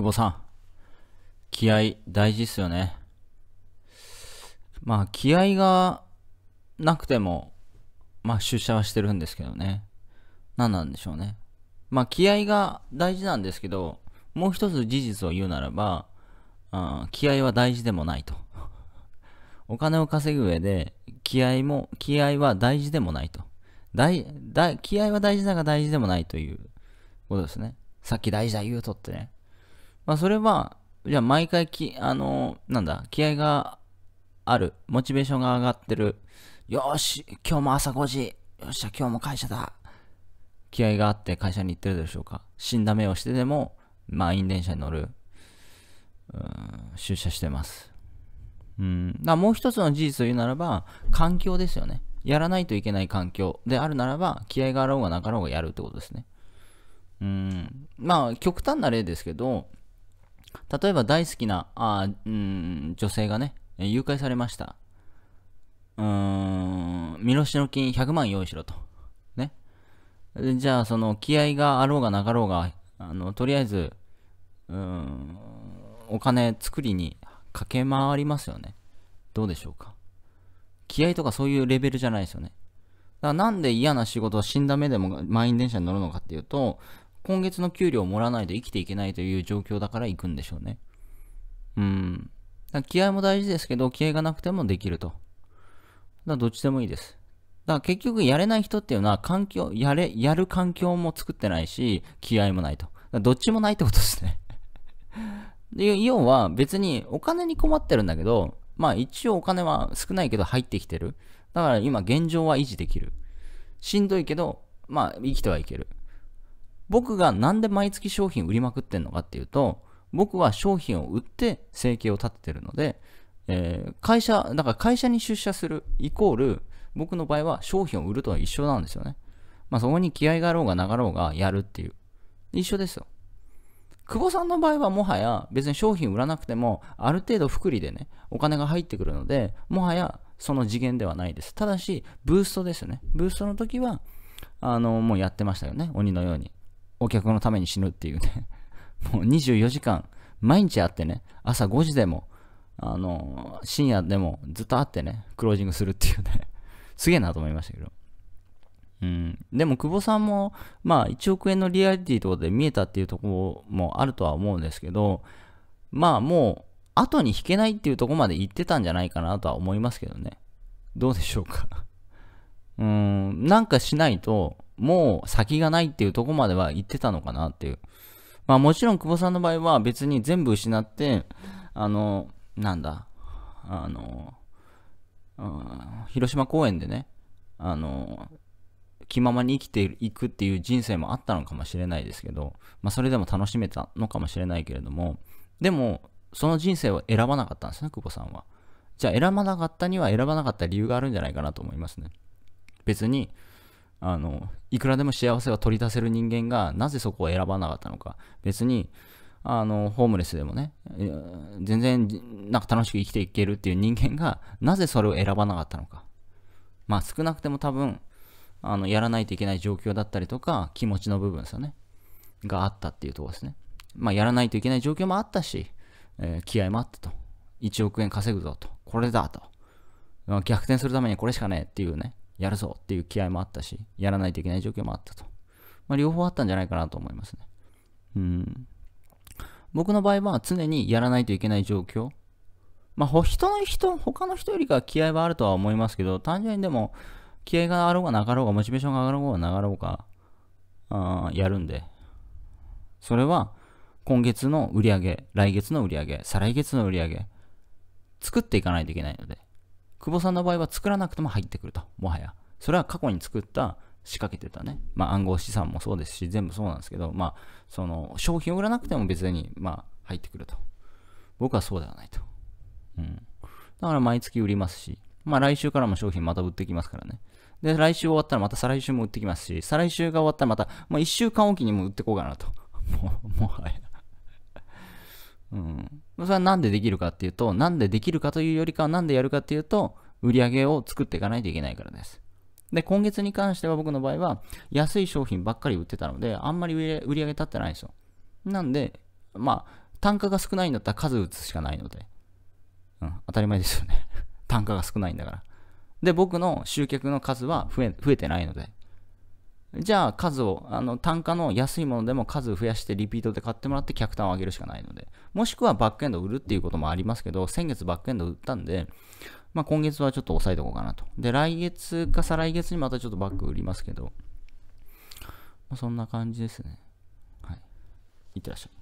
久保さん、気合大事っすよね。まあ、気合がなくても、まあ、出社はしてるんですけどね。何なんでしょうね。まあ、気合が大事なんですけど、もう一つ事実を言うならば、気合は大事でもないと。お金を稼ぐ上で、気合も、気合は大事でもないと。大、大、気合は大事だが大事でもないということですね。さっき大事だ言うとってね。まあ、それは、じゃあ毎回き、あのなんだ、気合がある、モチベーションが上がってる、よし、今日も朝5時、よっしゃ、今日も会社だ。気合があって会社に行ってるでしょうか。死んだ目をしてでも、満員電車に乗る、うん、出社してます。うん、だもう一つの事実を言うならば、環境ですよね。やらないといけない環境であるならば、気合があろうがなかろうがやるってことですね。うん、まあ、極端な例ですけど、例えば大好きな、あうん、女性がね、誘拐されました。うーん、身代金100万用意しろと。ね。じゃあ、その、気合があろうがなかろうが、あの、とりあえず、うん、お金作りに駆け回りますよね。どうでしょうか。気合とかそういうレベルじゃないですよね。だからなんで嫌な仕事を死んだ目でも満員電車に乗るのかっていうと、今月の給料をもらわないと生きていけないという状況だから行くんでしょうね。うん。気合も大事ですけど、気合がなくてもできると。だからどっちでもいいです。だから結局やれない人っていうのは環境、やれ、やる環境も作ってないし、気合もないと。どっちもないってことですね で、要は別にお金に困ってるんだけど、まあ一応お金は少ないけど入ってきてる。だから今現状は維持できる。しんどいけど、まあ生きてはいける。僕がなんで毎月商品売りまくってんのかっていうと、僕は商品を売って生計を立ててるので、えー、会社、だから会社に出社するイコール、僕の場合は商品を売るとは一緒なんですよね。まあそこに気合があろうがなかろうがやるっていう。一緒ですよ。久保さんの場合はもはや別に商品売らなくてもある程度福利でね、お金が入ってくるので、もはやその次元ではないです。ただし、ブーストですよね。ブーストの時は、あの、もうやってましたよね。鬼のように。お客のために死ぬっていうね もう24時間、毎日会ってね、朝5時でも、あの、深夜でもずっと会ってね、クロージングするっていうね すげえなと思いましたけど。うん、でも久保さんも、まあ、1億円のリアリティとかこで見えたっていうところもあるとは思うんですけど、まあもう、後に引けないっていうところまで行ってたんじゃないかなとは思いますけどね。どうでしょうか うん、なんかしないと、もう先がないっていうとこまでは行ってたのかなっていう。まあもちろん久保さんの場合は別に全部失って、あの、なんだ、あの、広島公園でね、あの、気ままに生きていくっていう人生もあったのかもしれないですけど、まあそれでも楽しめたのかもしれないけれども、でも、その人生を選ばなかったんですね、久保さんは。じゃあ選ばなかったには選ばなかった理由があるんじゃないかなと思いますね。別に、あのいくらでも幸せが取り出せる人間がなぜそこを選ばなかったのか別にあのホームレスでもね全然なんか楽しく生きていけるっていう人間がなぜそれを選ばなかったのかまあ少なくても多分あのやらないといけない状況だったりとか気持ちの部分ですよねがあったっていうところですねまあやらないといけない状況もあったし、えー、気合もあったと1億円稼ぐぞとこれだと逆転するためにこれしかねえっていうねやるぞっていう気合もあったし、やらないといけない状況もあったと。まあ、両方あったんじゃないかなと思いますね。うん。僕の場合は常にやらないといけない状況。まあ、人の人、他の人よりか気合はあるとは思いますけど、単純にでも、気合があろうがなかろうが、モチベーションが上がろうがなかろうが、あやるんで。それは、今月の売り上げ、来月の売り上げ、再来月の売り上げ、作っていかないといけないので。久保さんの場合は作らなくても入ってくると、もはや。それは過去に作った仕掛けてたね、まあ、暗号資産もそうですし全部そうなんですけど、まあ、その商品を売らなくても別に、まあ、入ってくると僕はそうではないと、うん、だから毎月売りますし、まあ、来週からも商品また売ってきますからねで来週終わったらまた再来週も売ってきますし再来週が終わったらまた、まあ、1週間おきにも売ってこうかなと もうもはやうん、それはなんでできるかっていうと、なんでできるかというよりかはなんでやるかっていうと、売り上げを作っていかないといけないからです。で、今月に関しては僕の場合は、安い商品ばっかり売ってたので、あんまり売り上げ立ってないんですよ。なんで、まあ、単価が少ないんだったら数打つしかないので、うん、当たり前ですよね。単価が少ないんだから。で、僕の集客の数は増え増えてないので。じゃあ、数を、あの、単価の安いものでも数を増やしてリピートで買ってもらって客単を上げるしかないので。もしくはバックエンド売るっていうこともありますけど、先月バックエンド売ったんで、まあ、今月はちょっと抑えておこうかなと。で、来月か再来月にまたちょっとバッグ売りますけど、まあ、そんな感じですね。はい。いってらっしゃい。